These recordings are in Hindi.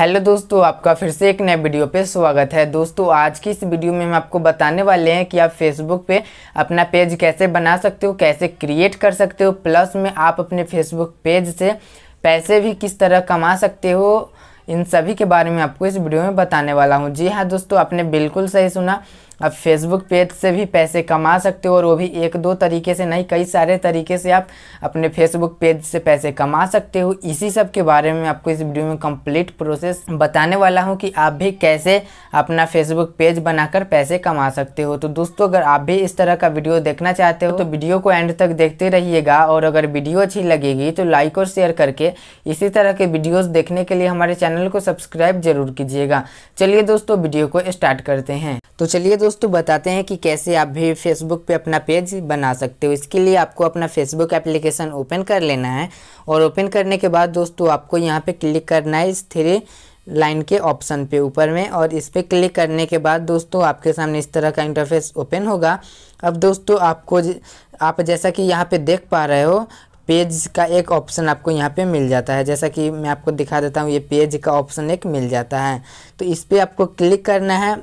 हेलो दोस्तों आपका फिर से एक नए वीडियो पे स्वागत है दोस्तों आज की इस वीडियो में हम आपको बताने वाले हैं कि आप फेसबुक पे अपना पेज कैसे बना सकते हो कैसे क्रिएट कर सकते हो प्लस में आप अपने फेसबुक पेज से पैसे भी किस तरह कमा सकते हो इन सभी के बारे में आपको इस वीडियो में बताने वाला हूँ जी हाँ दोस्तों आपने बिल्कुल सही सुना आप फेसबुक पेज से भी पैसे कमा सकते हो और वो भी एक दो तरीके से नहीं कई सारे तरीके से आप अपने फेसबुक पेज से पैसे कमा सकते हो इसी सब के बारे में आपको इस वीडियो में कंप्लीट प्रोसेस बताने वाला हूँ कि आप भी कैसे अपना फेसबुक पेज बनाकर पैसे कमा सकते हो तो दोस्तों अगर आप भी इस तरह का वीडियो देखना चाहते हो तो वीडियो को एंड तक देखते रहिएगा और अगर वीडियो अच्छी लगेगी तो लाइक और शेयर करके इसी तरह के वीडियोज़ देखने के लिए हमारे चैनल को सब्सक्राइब जरूर कीजिएगा चलिए दोस्तों वीडियो को स्टार्ट करते हैं तो चलिए दोस्तों दोस्तों बताते हैं कि कैसे आप भी फेसबुक पे अपना पेज बना सकते हो इसके लिए आपको अपना फेसबुक एप्लीकेशन ओपन कर लेना है और ओपन करने के बाद दोस्तों आपको यहाँ पे क्लिक करना है इस थ्री लाइन के ऑप्शन पे ऊपर में और इस पर क्लिक करने के बाद दोस्तों आपके सामने इस तरह का इंटरफेस ओपन होगा अब दोस्तों आपको आप जैसा कि यहाँ पे देख पा रहे हो पेज का एक ऑप्शन आपको यहाँ पे मिल जाता है जैसा कि मैं आपको दिखा देता हूँ ये पेज का ऑप्शन एक मिल जाता है तो इस पर आपको क्लिक करना है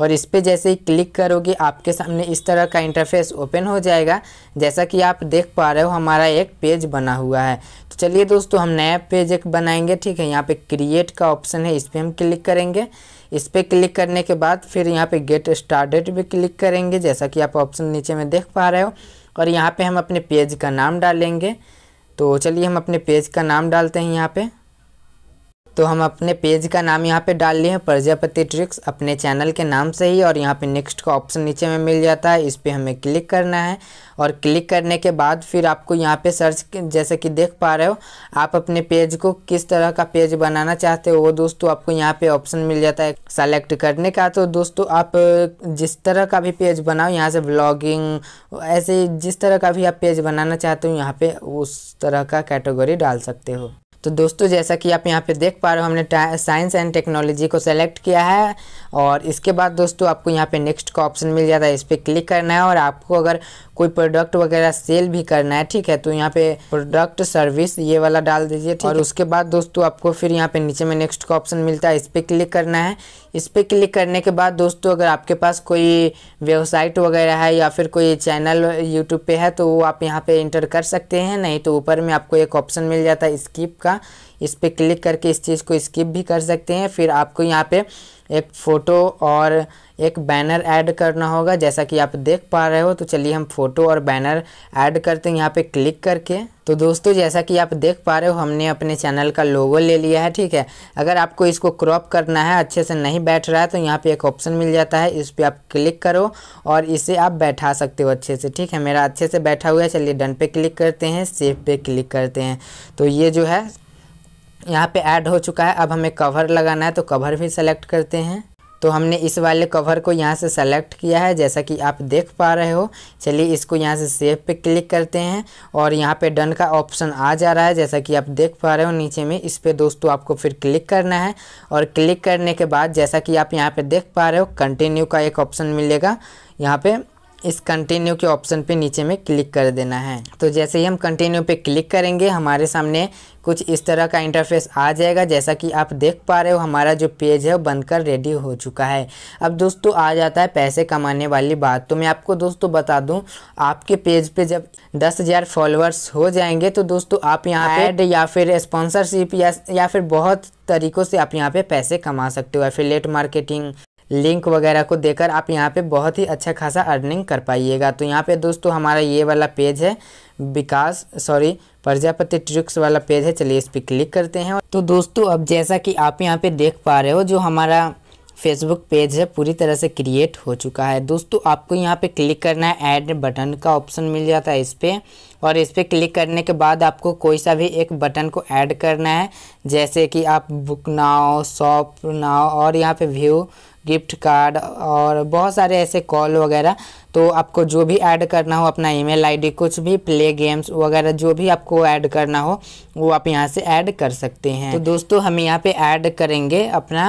और इस पर जैसे ही क्लिक करोगे आपके सामने इस तरह का इंटरफेस ओपन हो जाएगा जैसा कि आप देख पा रहे हो हमारा एक पेज बना हुआ है तो चलिए दोस्तों हम नया पेज एक बनाएंगे ठीक है यहाँ पे क्रिएट का ऑप्शन है इस पर हम क्लिक करेंगे इस पर क्लिक करने के बाद फिर यहाँ पे गेट स्टार्टेड भी क्लिक करेंगे जैसा कि आप ऑप्शन नीचे में देख पा रहे हो और यहाँ पर हम अपने पेज का नाम डालेंगे तो चलिए हम अपने पेज का नाम डालते हैं यहाँ पे तो हम अपने पेज का नाम यहाँ पे डाल लिए हैं प्रजापति ट्रिक्स अपने चैनल के नाम से ही और यहाँ पे नेक्स्ट का ऑप्शन नीचे में मिल जाता है इस पर हमें क्लिक करना है और क्लिक करने के बाद फिर आपको यहाँ पे सर्च जैसे कि देख पा रहे हो आप अपने पेज को किस तरह का पेज बनाना चाहते हो वो दोस्तों आपको यहाँ पे ऑप्शन मिल जाता है सेलेक्ट करने का तो दोस्तों आप जिस तरह का भी पेज बनाओ यहाँ से ब्लॉगिंग ऐसे जिस तरह का भी आप पेज बनाना चाहते हो यहाँ पे उस तरह का कैटेगरी डाल सकते हो तो दोस्तों जैसा कि आप यहाँ पे देख पा रहे हो हमने साइंस एंड टेक्नोलॉजी को सेलेक्ट किया है और इसके बाद दोस्तों आपको यहाँ पे नेक्स्ट का ऑप्शन मिल जाता है इस पर क्लिक करना है और आपको अगर कोई प्रोडक्ट वगैरह सेल भी करना है ठीक है तो यहाँ पे प्रोडक्ट सर्विस ये वाला डाल दीजिए और उसके बाद दोस्तों आपको फिर यहाँ पे नीचे में नेक्स्ट का ऑप्शन मिलता है इस पर क्लिक करना है इस पर क्लिक करने के बाद दोस्तों अगर आपके पास कोई वेबसाइट वगैरह है या फिर कोई चैनल यूट्यूब पे है तो वो आप यहाँ पे इंटर कर सकते हैं नहीं तो ऊपर में आपको एक ऑप्शन मिल जाता है स्किप का इस पर क्लिक करके इस चीज़ को स्किप भी कर सकते हैं फिर आपको यहाँ पे एक फ़ोटो और एक बैनर ऐड करना होगा जैसा कि आप देख पा रहे हो तो चलिए हम फोटो और बैनर ऐड करते हैं यहाँ पे क्लिक करके तो दोस्तों जैसा कि आप देख पा रहे हो हमने अपने चैनल का लोगो ले लिया है ठीक है अगर आपको इसको क्रॉप करना है अच्छे से नहीं बैठ रहा है तो यहाँ पे एक ऑप्शन मिल जाता है इस पर आप क्लिक करो और इसे आप बैठा सकते हो अच्छे से ठीक है मेरा अच्छे से बैठा हुआ है चलिए डन पे क्लिक करते हैं सेफ पे क्लिक करते हैं तो ये जो है यहाँ पे ऐड हो चुका है अब हमें कवर लगाना है तो कवर भी सेलेक्ट करते हैं तो हमने इस वाले कवर को यहाँ से सेलेक्ट किया है जैसा कि आप देख पा रहे हो चलिए इसको यहाँ से सेव पे क्लिक करते हैं और यहाँ पे डन का ऑप्शन आ जा रहा है जैसा कि आप देख पा रहे हो नीचे में इस पर दोस्तों आपको फिर क्लिक करना है और क्लिक करने के बाद जैसा कि आप यहाँ पे देख पा रहे हो कंटिन्यू का एक ऑप्शन मिलेगा यहाँ पर इस कंटिन्यू के ऑप्शन पे नीचे में क्लिक कर देना है तो जैसे ही हम कंटिन्यू पे क्लिक करेंगे हमारे सामने कुछ इस तरह का इंटरफेस आ जाएगा जैसा कि आप देख पा रहे हो हमारा जो पेज है वो बनकर रेडी हो चुका है अब दोस्तों आ जाता है पैसे कमाने वाली बात तो मैं आपको दोस्तों बता दूं आपके पेज पे जब दस हज़ार फॉलोअर्स हो जाएंगे तो दोस्तों आप यहाँ ऐड या फिर स्पॉन्सरशिप या या फिर बहुत तरीक़ों से आप यहाँ पे पैसे कमा सकते हो एफिलेट मार्केटिंग लिंक वगैरह को देकर आप यहाँ पे बहुत ही अच्छा खासा अर्निंग कर पाइएगा तो यहाँ पे दोस्तों हमारा ये वाला पेज है विकास सॉरी प्रजापति ट्रिक्स वाला पेज है चलिए इस पर क्लिक करते हैं तो दोस्तों अब जैसा कि आप यहाँ पे देख पा रहे हो जो हमारा फेसबुक पेज है पूरी तरह से क्रिएट हो चुका है दोस्तों आपको यहाँ पे क्लिक करना है ऐड बटन का ऑप्शन मिल जाता है इस पर और इस पर क्लिक करने के बाद आपको कोई सा भी एक बटन को ऐड करना है जैसे कि आप बुक नाओ शॉप नाओ और यहाँ पे व्यू गिफ्ट कार्ड और बहुत सारे ऐसे कॉल वगैरह तो आपको जो भी ऐड करना हो अपना ईमेल आईडी कुछ भी प्ले गेम्स वगैरह जो भी आपको ऐड करना हो वो आप यहाँ से ऐड कर सकते हैं तो दोस्तों हम यहाँ पे ऐड करेंगे अपना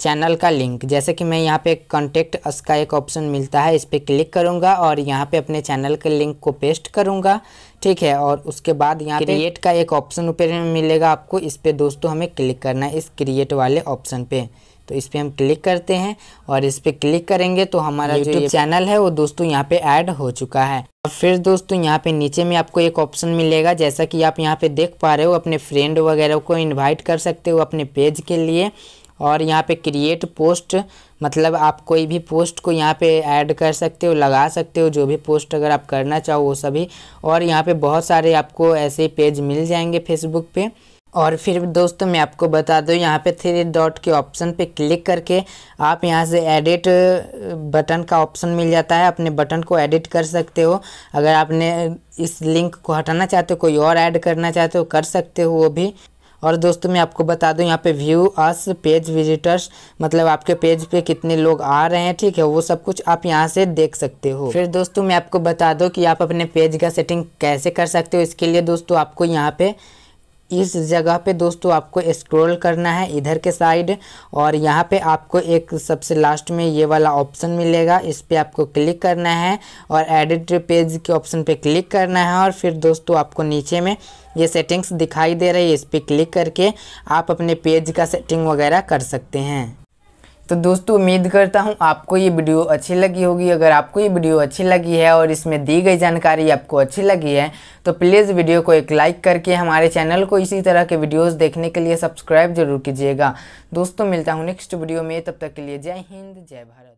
चैनल का लिंक जैसे कि मैं यहाँ पे कॉन्टेक्ट अस का एक ऑप्शन मिलता है इस पर क्लिक करूँगा और यहाँ पे अपने चैनल के लिंक को पेस्ट करूँगा ठीक है और उसके बाद यहाँ क्रिएट का एक ऑप्शन ऊपर मिलेगा आपको इस पर दोस्तों हमें क्लिक करना है इस क्रिएट वाले ऑप्शन पे तो इस पर हम क्लिक करते हैं और इस पर क्लिक करेंगे तो हमारा जो ये चैनल है वो दोस्तों यहाँ पे ऐड हो चुका है और फिर दोस्तों यहाँ पे नीचे में आपको एक ऑप्शन मिलेगा जैसा कि आप यहाँ पे देख पा रहे हो अपने फ्रेंड वगैरह को इनवाइट कर सकते हो अपने पेज के लिए और यहाँ पे क्रिएट पोस्ट मतलब आप कोई भी पोस्ट को यहाँ पे ऐड कर सकते हो लगा सकते हो जो भी पोस्ट अगर आप करना चाहो वो सभी और यहाँ पे बहुत सारे आपको ऐसे पेज मिल जाएंगे फेसबुक पे और फिर दोस्तों मैं आपको बता दूं यहाँ पे थ्री डॉट के ऑप्शन पे क्लिक करके आप यहाँ से एडिट बटन का ऑप्शन मिल जाता है अपने बटन को एडिट कर सकते हो अगर आपने इस लिंक को हटाना चाहते हो कोई और ऐड करना चाहते हो कर सकते हो वो भी और दोस्तों मैं आपको बता दूं यहाँ पे व्यू अस पेज विजिटर्स मतलब आपके पेज पे कितने लोग आ रहे हैं ठीक है वो सब कुछ आप यहाँ से देख सकते हो फिर दोस्तों मैं आपको बता दूं कि आप अपने पेज का सेटिंग कैसे कर सकते हो इसके लिए दोस्तों आपको यहाँ पे इस जगह पे दोस्तों आपको स्क्रॉल करना है इधर के साइड और यहाँ पे आपको एक सबसे लास्ट में ये वाला ऑप्शन मिलेगा इस पर आपको क्लिक करना है और एडिट पेज के ऑप्शन पे क्लिक करना है और फिर दोस्तों आपको नीचे में ये सेटिंग्स दिखाई दे रही है इस पर क्लिक करके आप अपने पेज का सेटिंग वगैरह कर सकते हैं तो दोस्तों उम्मीद करता हूँ आपको ये वीडियो अच्छी लगी होगी अगर आपको ये वीडियो अच्छी लगी है और इसमें दी गई जानकारी आपको अच्छी लगी है तो प्लीज़ वीडियो को एक लाइक करके हमारे चैनल को इसी तरह के वीडियोस देखने के लिए सब्सक्राइब जरूर कीजिएगा दोस्तों मिलता हूँ नेक्स्ट वीडियो में तब तक के लिए जय हिंद जय भारत